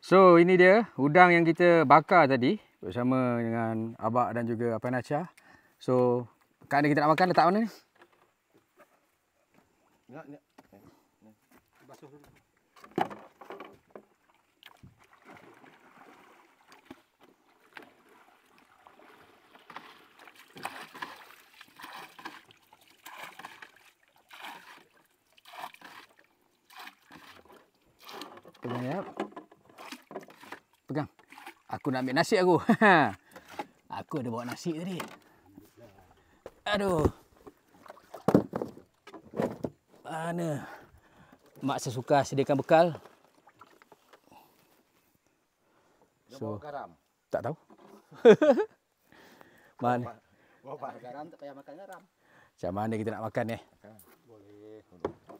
So ini dia udang yang kita bakar tadi bersama dengan Abak dan juga apa Apanacha. So kat kita nak makan letak mana ni? Nak nak. Basuh dulu. Yep aku nak ambil nasi aku. aku ada bawa nasi tadi. Aduh. Mana? Mak sesuka sediakan bekal. Dia so, bawa garam. Tak tahu. mana? Bawa, bawa garam tak payah makan garam. Macam mana kita nak makan eh? Boleh.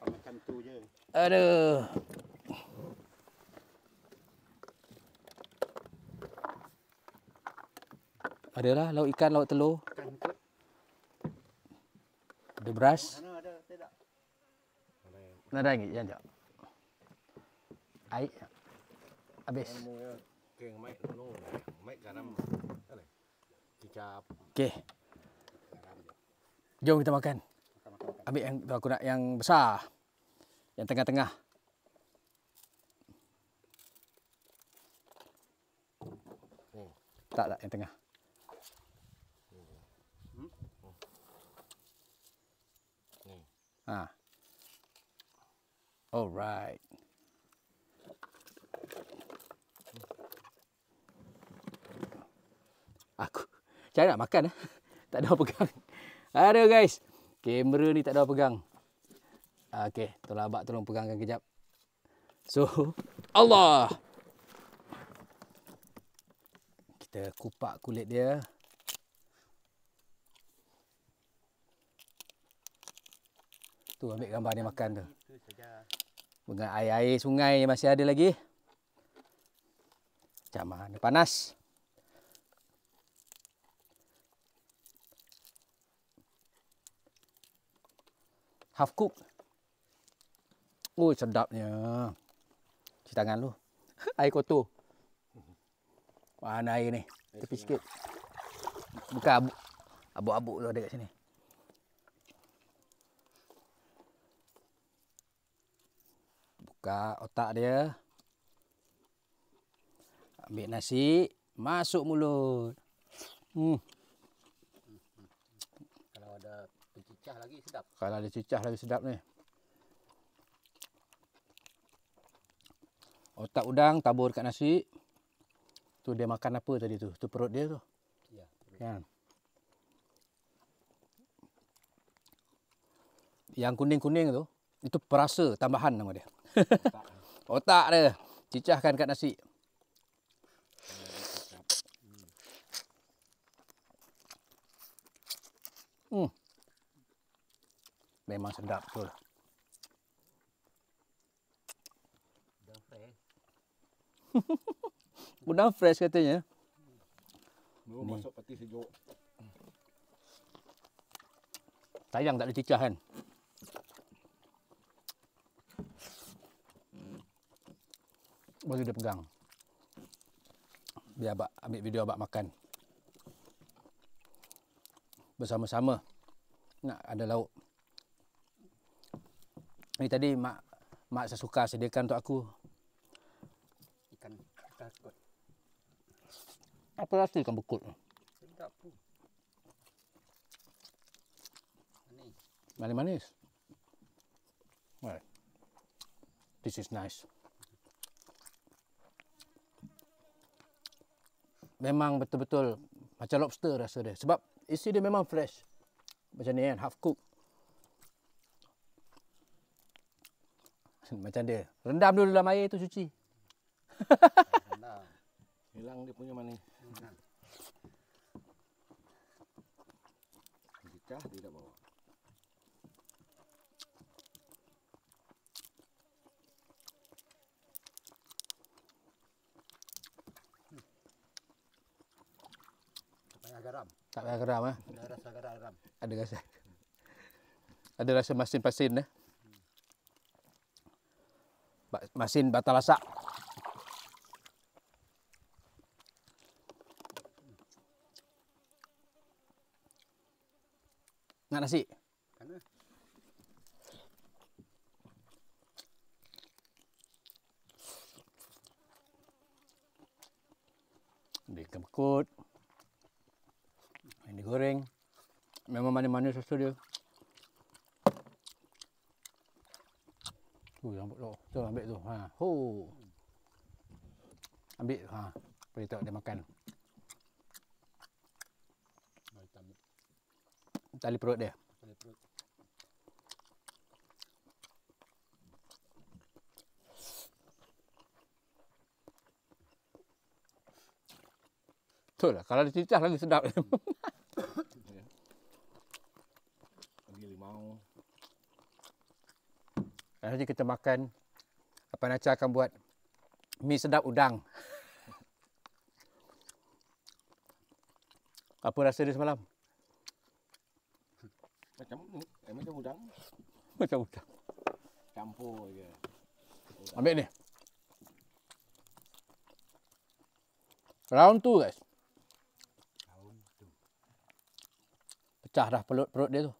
Makan tu je. Aduh. Ada lah lauk ikan, lauk telur. Ada beras. Mana ada? Tak ada. Mana Air. Habis. Okey. Jom kita makan. Ambil yang aku nak yang besar. Yang tengah-tengah. Tak tak yang tengah. All right. Aku cari nak makan eh. Tak ada pegang. Ada guys. Kamera ni tak ada pegang. Ah, okey, tolong abak tolong pegangkan kejap. So, Allah. Kita kupak kulit dia. Tu ambil gambar dia makan tu dengan air-air sungai yang masih ada lagi. Macam mana panas. Half cook. Oh, sedapnya. Cuci tangan lu. Air kotor. Mana air ni? Tepi sikit. Bukan abuk-abuk tu ada kat sini. buka otak dia ambil nasi masuk mulut hmm. kalau ada cicah lagi sedap kalau ada cicah lagi sedap ni otak udang tabur kat nasi tu dia makan apa tadi tu tu perut dia tu ya perut. Ya. yang kuning-kuning tu itu perasa tambahan nama dia. Hmm. Otak dia. Cicahkan kat nasi. Hmm. Memang sedap betul. Udang fresh. katanya. Baru masuk peti sejuk. Sayang tak ada cicah kan? Boleh dia pegang. Biar abak ambil video abak makan. Bersama-sama nak ada lauk. Ini tadi mak mak sesuka sediakan untuk aku. Ikan takut. Apa rasa ikan bekut? Sedap tu. Manis. Manis-manis. Well, this is nice. memang betul-betul macam lobster rasa dia. Sebab isi dia memang fresh. Macam ni kan, half cook. Macam dia. Rendam dulu dalam air tu cuci. Hilang dia punya manis. Hmm. dia tak bawa. garam. Tak payah garam eh. Ada rasa garam. garam. Ada rasa. Ada rasa masin-masin eh. masin batal asak. Nak nasi? Kena. Ambil mana-mana sosok dia. Tu yang tu. Tu ambil tu. Ha. Ho. Ambil ha. Boleh tak dia makan. Tali perut dia. Tali lah. Kalau dia lagi sedap. Ya. Mau, Dan nanti kita makan apa Naca akan buat mi sedap udang. Apa rasa dia semalam? Macam eh, macam udang. Macam udang. Campur je. Udang. Ambil ni. Round 2 guys. Round 2. Pecah dah perut perut dia tu.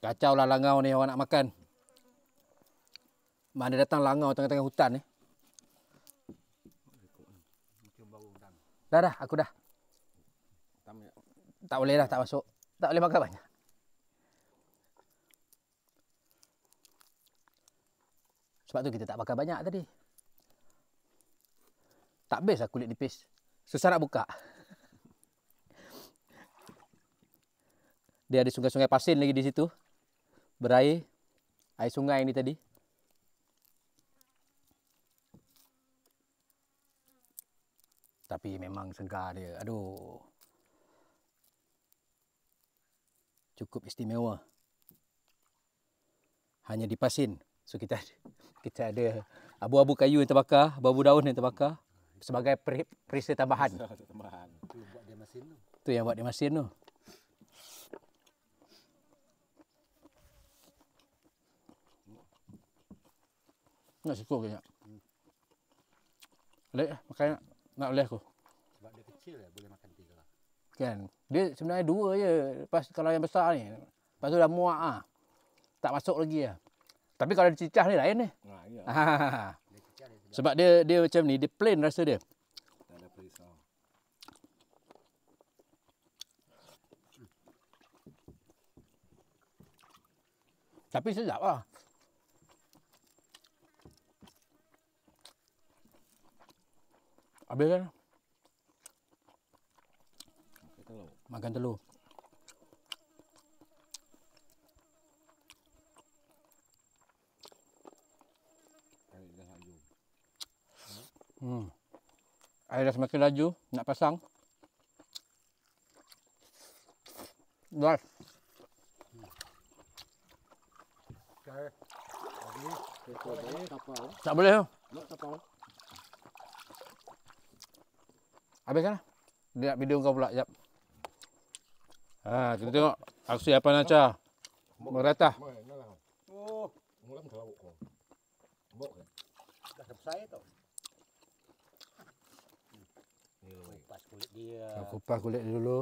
Kacau lah langau ni orang nak makan. Mana datang langau tengah-tengah hutan ni. Eh? Dah dah, aku dah. Tak boleh dah, tak masuk. Tak boleh makan banyak. Sebab tu kita tak makan banyak tadi. Tak best lah kulit nipis. Susah nak buka. Dia ada sungai-sungai pasin lagi di situ berair air sungai ini tadi. Tapi memang segar dia. Aduh. Cukup istimewa. Hanya di Pasin. So kita kita ada abu-abu kayu yang terbakar, abu-abu daun yang terbakar sebagai perisa tambahan. Perisa tambahan. Itu buat dia mesin tu. Tu yang buat dia mesin tu. Nak siku ke nyak. Boleh hmm. makan nak, nak boleh aku. Sebab dia kecil lah boleh makan tiga lah. Kan. Dia sebenarnya dua je. Lepas kalau yang besar ni. Lepas tu dah muak ah. Tak masuk lagi ah. Tapi kalau dia cicah ni lain ni. Ah, ya. Ha, ya. Sebab dia dia macam ni, dia plain rasa dia. Tapi sedap lah. Habis kan? Makan telur. Air dah Hmm. Air dah semakin laju. Nak pasang. Dah. Okay. Habis. Tak boleh. Tak ha? boleh. Tak boleh. Habiskan lah. Dia nak video kau pula sekejap. Ha, kita tengok aksi apa nak cah. Merata. Oh, mulam kau. Bok. Kan? Dah sampai tau. Kupas kulit dia. kupas kulit dulu.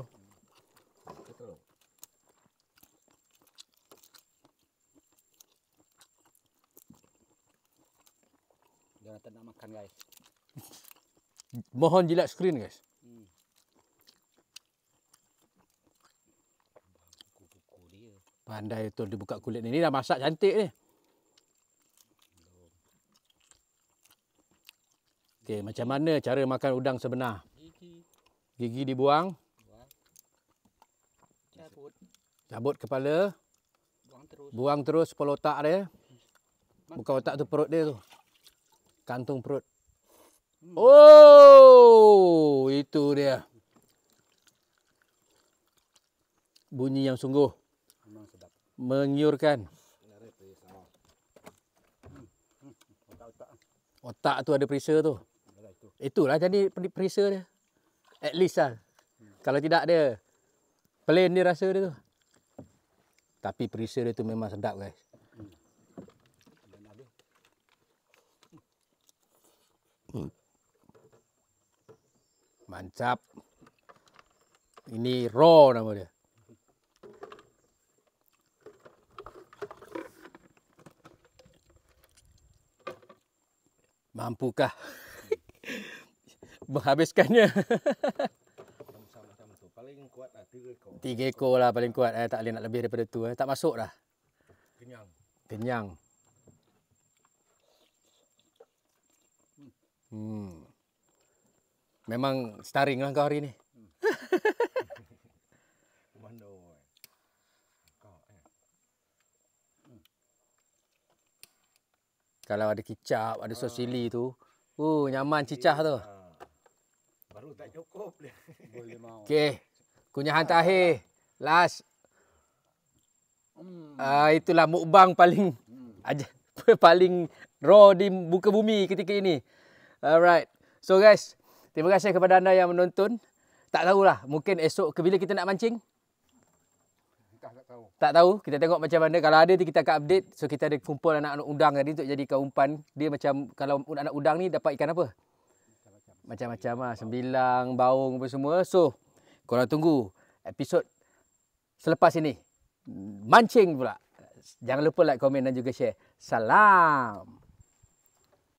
Jangan tak makan guys. Mohon jilat skrin guys. Pandai tu dia buka kulit ni. Ni dah masak cantik ni. Okey, macam mana cara makan udang sebenar? Gigi dibuang. Cabut. Cabut kepala. Buang terus. Buang terus kepala otak dia. Bukan otak tu perut dia tu. Kantung perut. Hmm. Oh, itu dia. Bunyi yang sungguh. Memang sedap. Mengiurkan. Otak tu ada perisa tu. Itulah jadi perisa dia. At least lah. Kalau tidak dia, plain dia rasa dia tu. Tapi perisa dia tu memang sedap guys. Mancap, Ini raw nama dia. Mampukah menghabiskannya? Tiga ekor lah paling kuat. Eh. Tak boleh nak lebih daripada tu. Eh. Tak masuk dah. Kenyang. Kenyang. Hmm. Memang starring lah kau hari ni. Eh. Hmm. Kalau ada kicap, ada sos cili ah. tu. Uh, nyaman cicah tu. Ah. Baru tak cukup dia. Boleh mau. Okey. Kunyahan terakhir. Last. Uh, itulah mukbang paling hmm. aja paling raw di buka bumi ketika ini. Alright. So guys, Terima kasih kepada anda yang menonton. Tak tahulah, mungkin esok ke bila kita nak mancing? Kita tak tahu. Tak tahu, kita tengok macam mana. Kalau ada, kita akan update. So, kita ada kumpul anak-anak udang tadi untuk jadikan umpan. Dia macam, kalau anak udang ni dapat ikan apa? Macam-macam lah. Sembilang, baung apa semua. So, korang tunggu episod selepas ini. Mancing pula. Jangan lupa like, komen dan juga share. Salam!